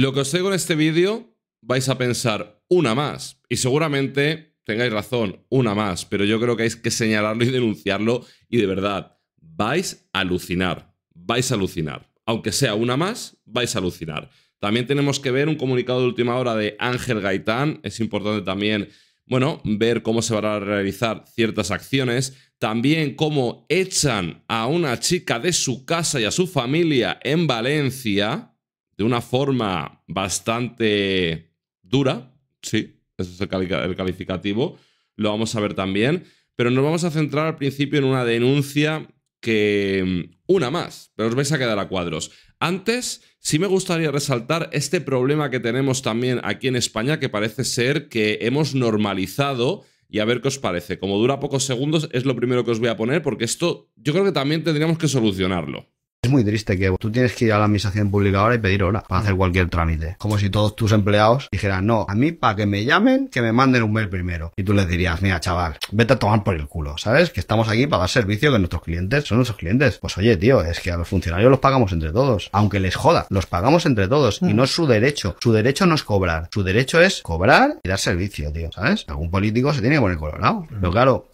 Lo que os digo en este vídeo, vais a pensar una más. Y seguramente tengáis razón, una más. Pero yo creo que hay que señalarlo y denunciarlo. Y de verdad, vais a alucinar. Vais a alucinar. Aunque sea una más, vais a alucinar. También tenemos que ver un comunicado de última hora de Ángel Gaitán. Es importante también, bueno, ver cómo se van a realizar ciertas acciones. También cómo echan a una chica de su casa y a su familia en Valencia de una forma bastante dura, sí, ese es el, el calificativo, lo vamos a ver también, pero nos vamos a centrar al principio en una denuncia que mm, una más, pero os vais a quedar a cuadros. Antes, sí me gustaría resaltar este problema que tenemos también aquí en España, que parece ser que hemos normalizado y a ver qué os parece. Como dura pocos segundos, es lo primero que os voy a poner, porque esto yo creo que también tendríamos que solucionarlo muy triste que tú tienes que ir a la administración pública ahora y pedir hora para hacer cualquier trámite. Como si todos tus empleados dijeran, no, a mí para que me llamen, que me manden un mail primero. Y tú les dirías, mira, chaval, vete a tomar por el culo, ¿sabes? Que estamos aquí para dar servicio, que nuestros clientes son nuestros clientes. Pues oye, tío, es que a los funcionarios los pagamos entre todos. Aunque les joda, los pagamos entre todos. Y mm. no es su derecho. Su derecho no es cobrar. Su derecho es cobrar y dar servicio, tío, ¿sabes? Algún político se tiene que poner colorado. Pero claro,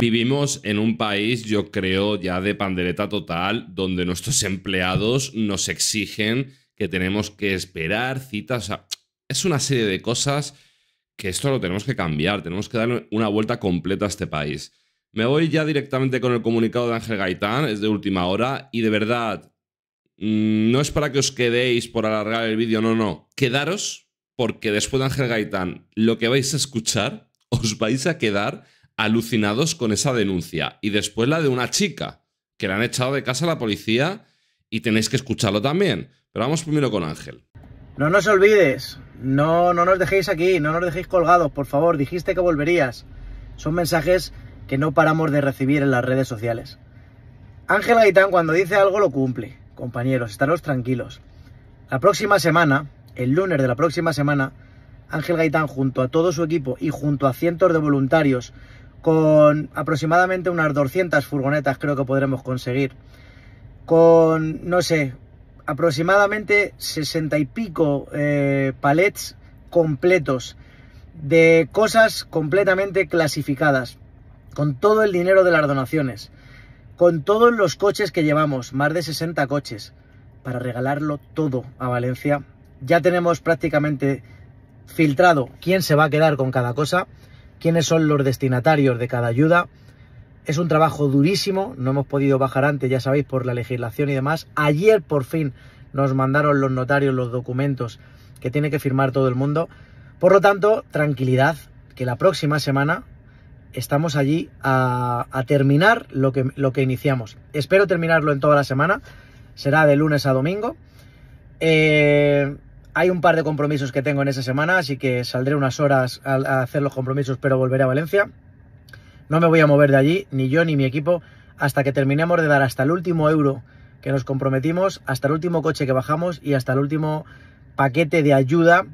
Vivimos en un país, yo creo, ya de pandereta total, donde nuestros empleados nos exigen que tenemos que esperar citas. es una serie de cosas que esto lo tenemos que cambiar, tenemos que darle una vuelta completa a este país. Me voy ya directamente con el comunicado de Ángel Gaitán, es de última hora, y de verdad, mm, no es para que os quedéis por alargar el vídeo, no, no, quedaros, porque después de Ángel Gaitán, lo que vais a escuchar, os vais a quedar alucinados con esa denuncia. Y después la de una chica, que la han echado de casa a la policía y tenéis que escucharlo también. Pero vamos primero con Ángel. No nos olvides, no, no nos dejéis aquí, no nos dejéis colgados, por favor, dijiste que volverías. Son mensajes que no paramos de recibir en las redes sociales. Ángel Gaitán cuando dice algo lo cumple. Compañeros, estaros tranquilos. La próxima semana, el lunes de la próxima semana, Ángel Gaitán junto a todo su equipo y junto a cientos de voluntarios con aproximadamente unas 200 furgonetas creo que podremos conseguir, con, no sé, aproximadamente 60 y pico eh, palets completos de cosas completamente clasificadas, con todo el dinero de las donaciones, con todos los coches que llevamos, más de 60 coches, para regalarlo todo a Valencia. Ya tenemos prácticamente filtrado quién se va a quedar con cada cosa quiénes son los destinatarios de cada ayuda. Es un trabajo durísimo, no hemos podido bajar antes, ya sabéis, por la legislación y demás. Ayer por fin nos mandaron los notarios los documentos que tiene que firmar todo el mundo. Por lo tanto, tranquilidad, que la próxima semana estamos allí a, terminar lo que, lo que, iniciamos. Espero terminarlo en toda la semana, será de lunes a domingo. Eh, hay un par de compromisos que tengo en esa semana, así que saldré unas horas a, hacer los compromisos, pero volveré a Valencia. No me voy a mover de allí, ni yo ni mi equipo, hasta que terminemos de dar hasta el último euro que nos comprometimos, hasta el último coche que bajamos y hasta el último paquete de ayuda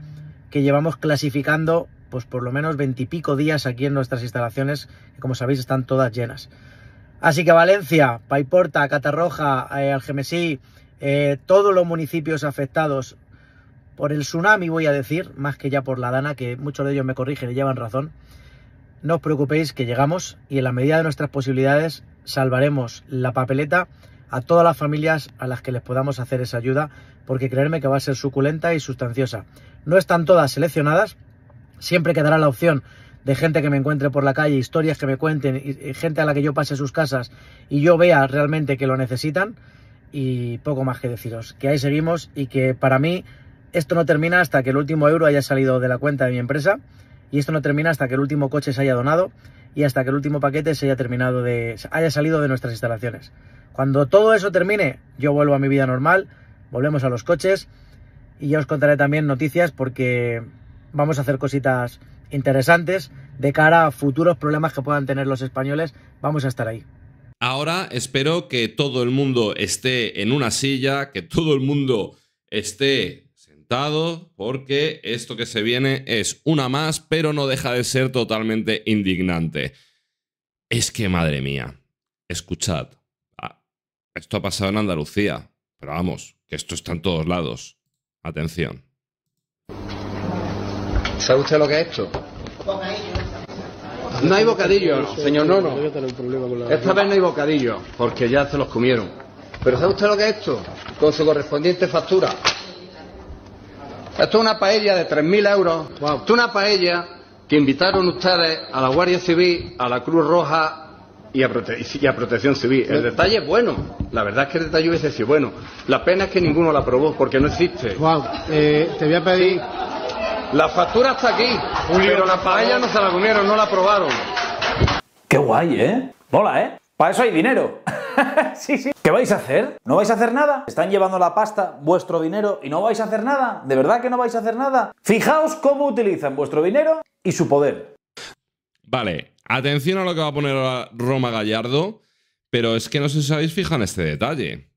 que llevamos clasificando pues por lo menos veintipico días aquí en nuestras instalaciones, que como sabéis están todas llenas. Así que Valencia, Paiporta, Catarroja, eh, Algemesí, eh, todos los municipios afectados por el tsunami voy a decir, más que ya por la dana, que muchos de ellos me corrigen y llevan razón, no os preocupéis que llegamos y en la medida de nuestras posibilidades salvaremos la papeleta a todas las familias a las que les podamos hacer esa ayuda, porque creerme que va a ser suculenta y sustanciosa. No están todas seleccionadas, siempre quedará la opción de gente que me encuentre por la calle, historias que me cuenten, gente a la que yo pase sus casas y yo vea realmente que lo necesitan. Y poco más que deciros, que ahí seguimos y que para mí esto no termina hasta que el último euro haya salido de la cuenta de mi empresa y esto no termina hasta que el último coche se haya donado y hasta que el último paquete se haya terminado de haya salido de nuestras instalaciones. Cuando todo eso termine, yo vuelvo a mi vida normal, volvemos a los coches y ya os contaré también noticias porque vamos a hacer cositas interesantes de cara a futuros problemas que puedan tener los españoles, vamos a estar ahí. Ahora espero que todo el mundo esté en una silla, que todo el mundo esté porque esto que se viene es una más, pero no deja de ser totalmente indignante. Es que, madre mía, escuchad, esto ha pasado en Andalucía, pero vamos, que esto está en todos lados. Atención. ¿Sabe usted lo que es hecho? No hay bocadillo, señor Nono. Esta vez no hay bocadillo, porque ya se los comieron. Pero ¿sabe usted lo que es esto? Con su correspondiente factura. Esto es una paella de 3.000 euros. Esto es una paella que invitaron ustedes a la Guardia Civil, a la Cruz Roja y a, Protección Civil. El detalle es bueno. La verdad es que el detalle hubiese sido bueno. La pena es que ninguno la aprobó porque no existe. Wow. Eh, te voy a pedir. La factura está aquí, pero la paella no se la unieron no la probaron. Qué guay, ¿eh? Mola, ¿eh? Para eso hay dinero. sí, sí. ¿Qué vais a hacer? ¿No vais a hacer nada? Están llevando la pasta, vuestro dinero, y no vais a hacer nada. ¿De verdad que no vais a hacer nada? Fijaos cómo utilizan vuestro dinero y su poder. Vale, atención a lo que va a poner Roma Gallardo, pero es que no sé si habéis fijado en este detalle,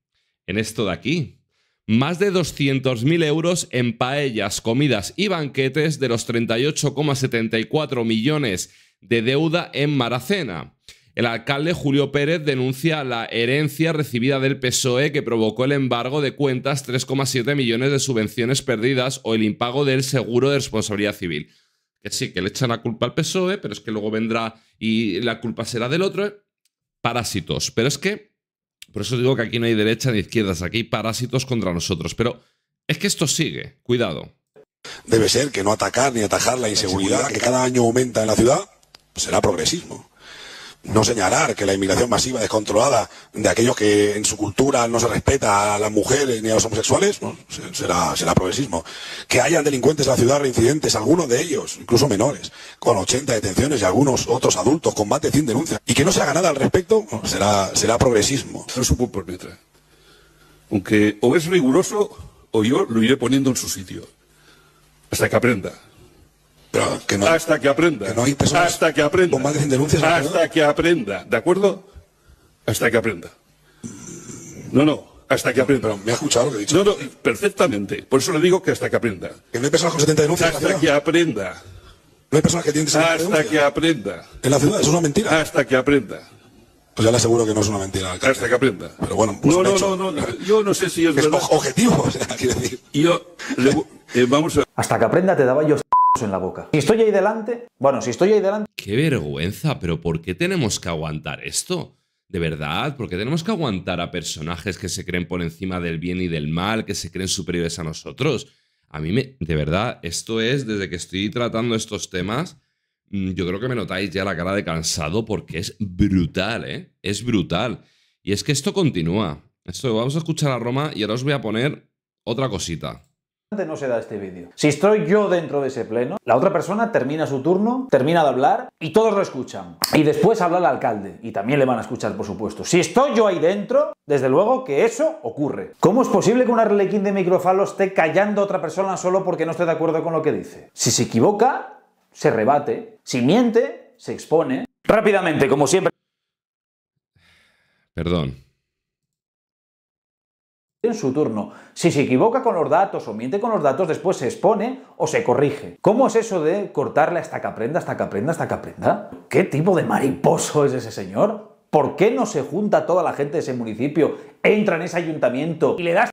en esto de aquí. Más de 200.000 euros en paellas, comidas y banquetes de los 38,74 millones de deuda en Maracena. El alcalde Julio Pérez denuncia la herencia recibida del PSOE que provocó el embargo de cuentas, 3,7 millones de subvenciones perdidas o el impago del seguro de responsabilidad civil. Que sí, que le echan la culpa al PSOE, pero es que luego vendrá y la culpa será del otro. ¿eh? Parásitos. Pero es que, por eso digo que aquí no hay derecha ni izquierdas, aquí hay parásitos contra nosotros. Pero es que esto sigue, cuidado. Debe ser que no atacar ni atajar la inseguridad que cada año aumenta en la ciudad pues será progresismo no señalar que la inmigración masiva descontrolada de aquellos que en su cultura no se respeta a las mujeres ni a los homosexuales será, será progresismo. Que haya delincuentes en la ciudad reincidentes, algunos de ellos, incluso menores, con 80 detenciones y algunos otros adultos combate sin denuncia. denuncias, y que no se haga nada al respecto, será, será progresismo. No se puede Aunque o es riguroso o yo lo iré poniendo en su sitio. Hasta que aprenda. Pero que hasta que aprenda. hasta que aprenda. de denuncias. Hasta que aprenda. ¿De acuerdo? Hasta que aprenda. No, no. Hasta que aprenda. Pero me ha escuchado lo que he dicho. No, no, perfectamente. Por eso le digo que hasta que aprenda. Que no hay personas con 70 denuncias. Hasta que aprenda. No hay personas que tienen 70 denuncias. Hasta que aprenda. En la ciudad es una mentira. Hasta que aprenda. Pues ya le aseguro que no es una mentira. Hasta que aprenda. Pero bueno, pues no, no, no, no, yo no sé si es, es verdad. objetivo, o sea, quiero decir. Yo, le, eh, vamos a... Hasta que aprenda te daba yo en la boca. Si estoy ahí delante, bueno, si estoy ahí delante... Qué vergüenza, pero ¿por qué tenemos que aguantar esto? De verdad, ¿por qué tenemos que aguantar a personajes que se creen por encima del bien y del mal, que se creen superiores a nosotros? A mí me... De verdad, esto es, desde que estoy tratando estos temas, mm, yo creo que me notáis ya la cara de cansado porque es brutal, ¿eh? Es brutal. Y es que esto continúa. Esto, vamos a escuchar a Roma y ahora os voy a poner otra cosita no se da este vídeo. Si estoy yo dentro de ese pleno, la otra persona termina su turno, termina de hablar y todos lo escuchan. Y después habla el alcalde y también le van a escuchar, por supuesto. Si estoy yo ahí dentro, desde luego que eso ocurre. ¿Cómo es posible que un arlequín de microfalo esté callando a otra persona solo porque no esté de acuerdo con lo que dice? Si se equivoca, se rebate. Si miente, se expone. Rápidamente, como siempre. Perdón en su turno. Si se equivoca con los datos o miente con los datos, después se expone o se corrige. ¿Cómo es eso de cortarle hasta que aprenda, hasta que aprenda, hasta que aprenda? ¿Qué tipo de mariposo es ese señor? ¿Por qué no se junta toda la gente de ese municipio, entra en ese ayuntamiento y le das...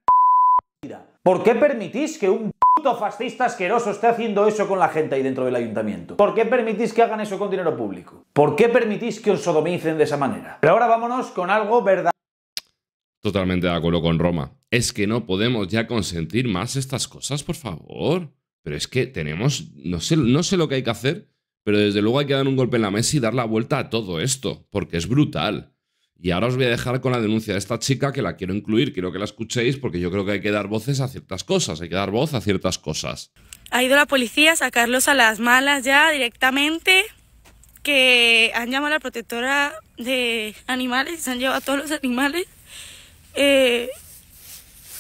¿Por qué permitís que un puto fascista asqueroso esté haciendo eso con la gente ahí dentro del ayuntamiento? ¿Por qué permitís que hagan eso con dinero público? ¿Por qué permitís que os sodomicen de esa manera? Pero ahora vámonos con algo verdad. Totalmente de acuerdo con Roma es que no podemos ya consentir más estas cosas, por favor. Pero es que tenemos, no sé, no sé lo que hay que hacer, pero desde luego hay que dar un golpe en la mesa y dar la vuelta a todo esto, porque es brutal. Y ahora os voy a dejar con la denuncia de esta chica que la quiero incluir, quiero que la escuchéis porque yo creo que hay que dar voces a ciertas cosas, hay que dar voz a ciertas cosas. Ha ido la policía a sacarlos a las malas ya directamente, que han llamado a la protectora de animales, se han llevado a todos los animales. Eh,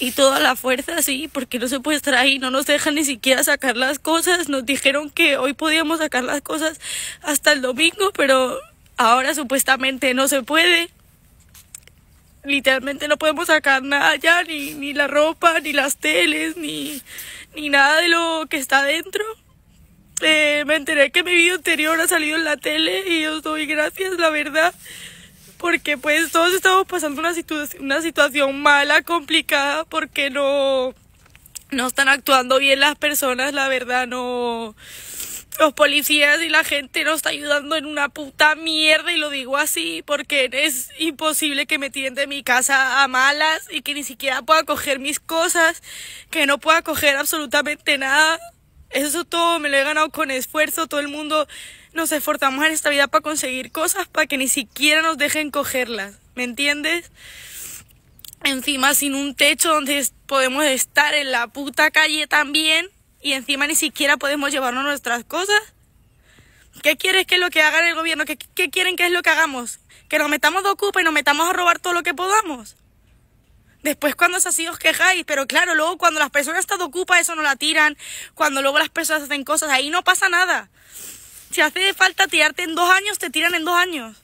y toda la fuerza, sí, porque no se puede estar ahí, no nos dejan ni siquiera sacar las cosas, nos dijeron que hoy podíamos sacar las cosas hasta el domingo, pero ahora supuestamente no se puede. Literalmente no podemos sacar nada ya, ni, ni la ropa, ni las teles, ni, nada de lo que está dentro. Eh, me enteré que mi video anterior ha salido en la tele y os doy gracias, la verdad porque pues todos estamos pasando una, una situación mala, complicada, porque no, no están actuando bien las personas, la verdad, no los policías y la gente no está ayudando en una puta mierda y lo digo así porque es imposible que me tiren de mi casa a malas y que ni siquiera pueda coger mis cosas, que no pueda coger absolutamente nada. Eso todo me lo he ganado con esfuerzo, todo el mundo nos esforzamos en esta vida para conseguir cosas para que ni siquiera nos dejen cogerlas, ¿me entiendes? Encima sin un techo donde podemos estar en la puta calle también y encima ni siquiera podemos llevarnos nuestras cosas. ¿Qué quieres que lo que haga el gobierno? ¿Qué, quieren que es lo que hagamos? Que nos metamos de ocupa y nos metamos a robar todo lo que podamos. Después cuando es así os quejáis, pero claro, luego cuando las personas están de ocupa eso no la tiran, cuando luego las personas hacen cosas, ahí no pasa nada. Si hace falta tirarte en dos años, te tiran en dos años.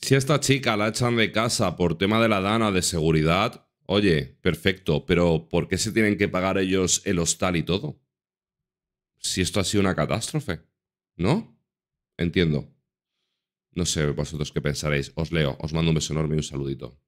Si a esta chica la echan de casa por tema de la dana de seguridad, oye, perfecto, pero ¿por qué se tienen que pagar ellos el hostal y todo? Si esto ha sido una catástrofe, ¿no? Entiendo. No sé vosotros qué pensaréis. Os leo, os mando un beso enorme y un saludito.